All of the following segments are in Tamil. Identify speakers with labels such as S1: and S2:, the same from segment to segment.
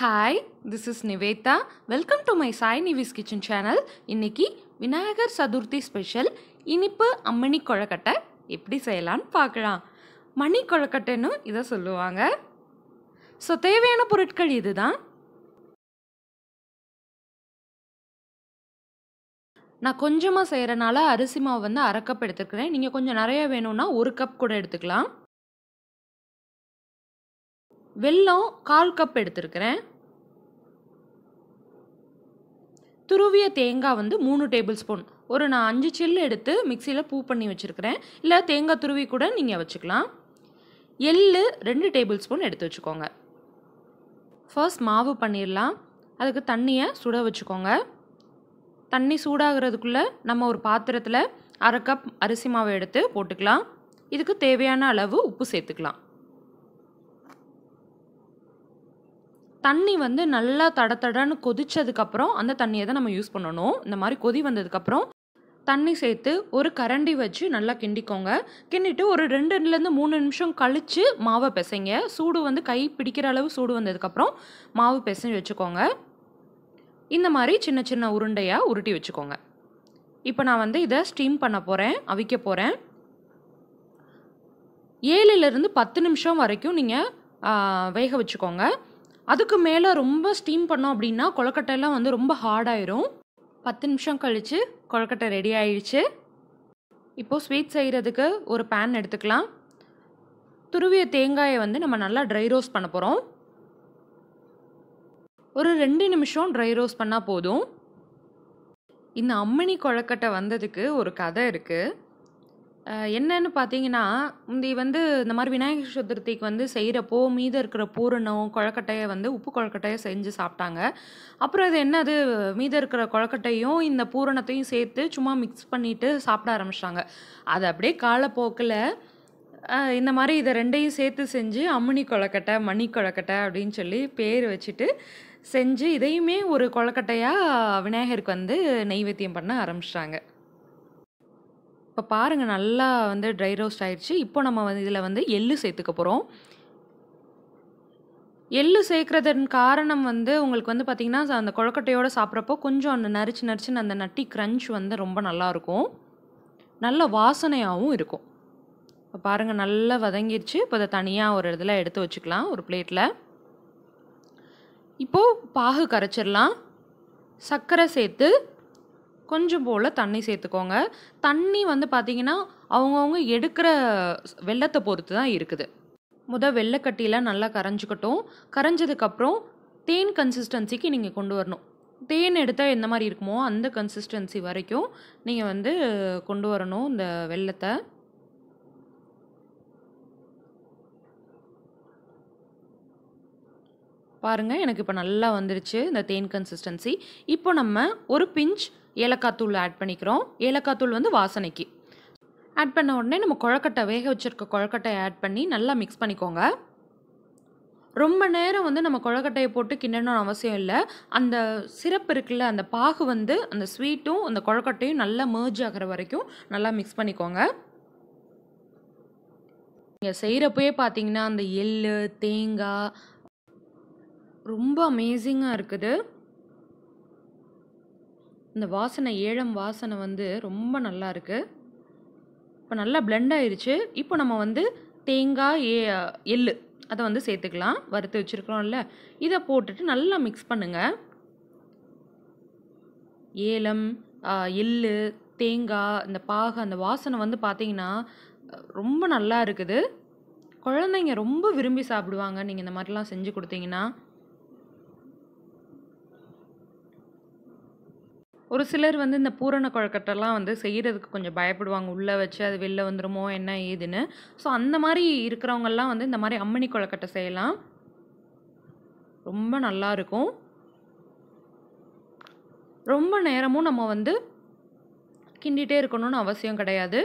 S1: hi this is Nivetha welcome to my Sai Nivis kitchen channel இன்றைக்கி விநாயகர் சதுர்த்தி ஸ்பெஷல் இனிப்பு அம்மணி கொழக்கட்டை எப்படி செய்யலான்னு பார்க்கலாம் மணி கொழக்கட்டைன்னு இதை சொல்லுவாங்க ஸோ தேவையான பொருட்கள் இதுதான் நான் கொஞ்சமாக செய்கிறனால அரிசி மாவு வந்து அரை கப் எடுத்துக்கிறேன் நீங்கள் கொஞ்சம் நிறைய வேணும்னா ஒரு கப் கூட எடுத்துக்கலாம் வெல்லம் கால் கப் எடுத்துருக்கிறேன் துருவிய தேங்காய் வந்து மூணு டேபிள் ஸ்பூன் ஒரு நான் அஞ்சு சில்லு எடுத்து மிக்சியில் பூ பண்ணி வச்சுருக்கிறேன் இல்லை தேங்காய் துருவி கூட நீங்கள் வச்சுக்கலாம் எள்ளு ரெண்டு டேபிள் ஸ்பூன் எடுத்து வச்சுக்கோங்க ஃபர்ஸ்ட் மாவு பண்ணிடலாம் அதுக்கு தண்ணியை சுட வச்சுக்கோங்க தண்ணி சூடாகிறதுக்குள்ளே நம்ம ஒரு பாத்திரத்தில் அரை கப் அரிசி மாவை எடுத்து போட்டுக்கலாம் இதுக்கு தேவையான அளவு உப்பு சேர்த்துக்கலாம் தண்ணி வந்து நல்லா தட தடன்னு கொதிச்சதுக்கப்புறம் அந்த தண்ணியை தான் நம்ம யூஸ் பண்ணணும் இந்த மாதிரி கொதி வந்ததுக்கப்புறம் தண்ணி சேர்த்து ஒரு கரண்டி வச்சு நல்லா கிண்டிக்கோங்க கிண்டிட்டு ஒரு ரெண்டுலேருந்து மூணு நிமிஷம் கழித்து மாவை பிசைங்க சூடு வந்து கை பிடிக்கிற அளவு சூடு வந்ததுக்கப்புறம் மாவு பிசைஞ்சு வச்சுக்கோங்க இந்த மாதிரி சின்ன சின்ன உருண்டையாக உருட்டி வச்சுக்கோங்க இப்போ நான் வந்து இதை ஸ்டீம் பண்ண போகிறேன் அவிக்க போகிறேன் ஏழுலேருந்து பத்து நிமிஷம் வரைக்கும் நீங்கள் வேக வச்சுக்கோங்க அதுக்கு மேலே ரொம்ப ஸ்டீம் பண்ணோம் அப்படின்னா கொழுக்கட்டையெல்லாம் வந்து ரொம்ப ஹார்டாயிரும் பத்து நிமிஷம் கழித்து கொழுக்கட்டை ரெடி ஆயிடுச்சு இப்போது ஸ்வீட் செய்கிறதுக்கு ஒரு பேன் எடுத்துக்கலாம் துருவிய தேங்காயை வந்து நம்ம நல்லா ட்ரை ரோஸ்ட் பண்ண போகிறோம் ஒரு ரெண்டு நிமிஷம் ட்ரை ரோஸ்ட் பண்ணால் போதும் இந்த அம்மணி கொழக்கட்டை வந்ததுக்கு ஒரு கதை இருக்குது என்னன்னு பார்த்தீங்கன்னா முந்தி வந்து இந்த மாதிரி விநாயகர் சதுர்த்திக்கு வந்து செய்கிறப்போ மீது இருக்கிற பூரணம் கொழக்கட்டையை வந்து உப்பு கொழக்கட்டையை செஞ்சு சாப்பிட்டாங்க அப்புறம் இது என்னது மீது இருக்கிற கொழக்கட்டையும் இந்த பூரணத்தையும் சேர்த்து சும்மா மிக்ஸ் பண்ணிவிட்டு சாப்பிட ஆரம்பிச்சிட்டாங்க அது அப்படியே காலப்போக்கில் இந்த மாதிரி இதை ரெண்டையும் சேர்த்து செஞ்சு அம்மணி கொழக்கட்டை மணி கொழக்கட்டை அப்படின்னு சொல்லி பேர் வச்சுட்டு செஞ்சு இதையுமே ஒரு கொழக்கட்டையாக விநாயகருக்கு வந்து நெய்வேத்தியம் பண்ண ஆரம்பிச்சிட்டாங்க இப்போ பாருங்கள் நல்லா வந்து ட்ரை ரோஸ்ட் ஆயிடுச்சு இப்போ நம்ம வந்து இதில் வந்து எள்ளு சேர்த்துக்க போகிறோம் எள்ளு சேர்க்குறதன் காரணம் வந்து உங்களுக்கு வந்து பார்த்திங்கன்னா அந்த கொழக்கட்டையோடு சாப்பிட்றப்போ கொஞ்சம் அந்த நரிச்சு நரிச்சுன்னு அந்த நட்டி க்ரன்ச் வந்து ரொம்ப நல்லாயிருக்கும் நல்ல வாசனையாகவும் இருக்கும் இப்போ பாருங்கள் நல்லா வதங்கிடுச்சு இப்போ அதை தனியாக ஒரு இதில் எடுத்து வச்சுக்கலாம் ஒரு பிளேட்டில் இப்போது பாகு கரைச்சிடலாம் சர்க்கரை சேர்த்து கொஞ்சம் போல் தண்ணி சேர்த்துக்கோங்க தண்ணி வந்து பார்த்திங்கன்னா அவங்கவுங்க எடுக்கிற வெள்ளத்தை பொறுத்து தான் இருக்குது முத வெள்ளைக்கட்டியில் நல்லா கரைஞ்சிக்கட்டும் கரைஞ்சதுக்கப்புறம் தேன் கன்சிஸ்டன்சிக்கு நீங்கள் கொண்டு வரணும் தேன் எடுத்தால் எந்த மாதிரி இருக்குமோ அந்த கன்சிஸ்டன்சி வரைக்கும் நீங்கள் வந்து கொண்டு வரணும் இந்த வெள்ளத்தை பாருங்கள் எனக்கு இப்போ நல்லா வந்துருச்சு இந்த தேன் கன்சிஸ்டன்சி இப்போ நம்ம ஒரு பிஞ்ச் ஏலக்காய் தூள் ஆட் பண்ணிக்கிறோம் ஏலக்காய் தூள் வந்து வாசனைக்கு ஆட் பண்ண உடனே நம்ம கொழக்கட்டை வேக வச்சுருக்க கொழக்கட்டையை ஆட் பண்ணி நல்லா மிக்ஸ் பண்ணிக்கோங்க ரொம்ப நேரம் வந்து நம்ம கொழக்கட்டையை போட்டு கிண்டணும்னு அவசியம் இல்லை அந்த சிரப்பு இருக்குல்ல அந்த பாகு வந்து அந்த ஸ்வீட்டும் அந்த கொழக்கட்டையும் நல்லா மேர்ஜ் ஆகிற வரைக்கும் நல்லா மிக்ஸ் பண்ணிக்கோங்க நீங்கள் செய்கிறப்பயே பார்த்தீங்கன்னா அந்த எள் தேங்காய் ரொம்ப அமேசிங்காக இருக்குது இந்த வாசனை ஏழம் வாசனை வந்து ரொம்ப நல்லா இருக்குது இப்போ நல்லா பிளெண்ட் ஆயிடுச்சு இப்போ நம்ம வந்து தேங்காய் ஏ எள்ளு அதை வந்து சேர்த்துக்கலாம் வறுத்து வச்சுருக்கிறோம்ல இதை போட்டுட்டு நல்லா மிக்ஸ் பண்ணுங்கள் ஏலம் எள்ளு தேங்காய் இந்த பாகை அந்த வாசனை வந்து பார்த்திங்கன்னா ரொம்ப நல்லா இருக்குது குழந்தைங்க ரொம்ப விரும்பி சாப்பிடுவாங்க நீங்கள் இந்த மாதிரிலாம் செஞ்சு கொடுத்தீங்கன்னா ஒரு சிலர் வந்து இந்த பூரண குழக்கட்டெல்லாம் வந்து செய்கிறதுக்கு கொஞ்சம் பயப்படுவாங்க உள்ளே வச்சு அது வெளில வந்துடுமோ என்ன ஏதுன்னு ஸோ அந்த மாதிரி இருக்கிறவங்கெல்லாம் வந்து இந்த மாதிரி அம்மணி குழக்கட்டை செய்யலாம் ரொம்ப நல்லா இருக்கும் ரொம்ப நேரமும் நம்ம வந்து கிண்டிகிட்டே இருக்கணும்னு அவசியம் கிடையாது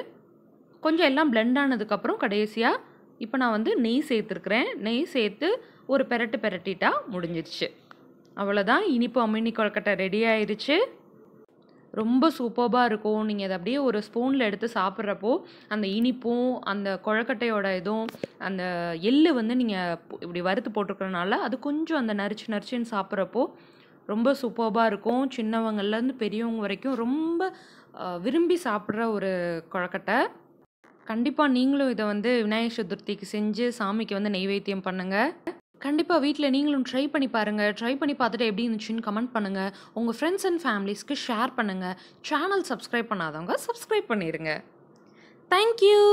S1: கொஞ்சம் எல்லாம் பிளெண்ட் ஆனதுக்கப்புறம் கடைசியாக இப்போ நான் வந்து நெய் சேர்த்துருக்குறேன் நெய் சேர்த்து ஒரு பெரட்டு பெரட்டிட்டா முடிஞ்சிருச்சு அவ்வளோதான் இனிப்பு அம்மினி கொழக்கட்டை ரெடி ஆயிடுச்சு ரொம்ப சூப்பர்பாக இருக்கும் நீங்கள் அதை அப்படியே ஒரு ஸ்பூனில் எடுத்து சாப்பிட்றப்போ அந்த இனிப்பும் அந்த குழக்கட்டையோட இதுவும் அந்த எள்ளு வந்து நீங்கள் இப்படி வறுத்து போட்டிருக்கிறனால அது கொஞ்சம் அந்த நரிச்சு நரிச்சுன்னு சாப்பிட்றப்போ ரொம்ப சூப்பர்பாக இருக்கும் சின்னவங்கள்லேருந்து பெரியவங்க வரைக்கும் ரொம்ப விரும்பி சாப்பிட்ற ஒரு குழக்கட்டை கண்டிப்பாக நீங்களும் இதை வந்து விநாயகர் சதுர்த்திக்கு செஞ்சு சாமிக்கு வந்து நெய்வேத்தியம் பண்ணுங்கள் கண்டிப்பாக வீட்டில் நீங்களும் ட்ரை பண்ணி பாருங்கள் ட்ரை பண்ணி பார்த்துட்டு எப்படி இருந்துச்சுன்னு கமெண்ட் பண்ணுங்கள் உங்கள் ஃப்ரெண்ட்ஸ் அண்ட் ஃபேமிலிஸ்க்கு ஷேர் பண்ணுங்கள் சேனல் சப்ஸ்கிரைப் பண்ணாதவங்க சப்ஸ்கிரைப் பண்ணிடுங்க தேங்க்யூ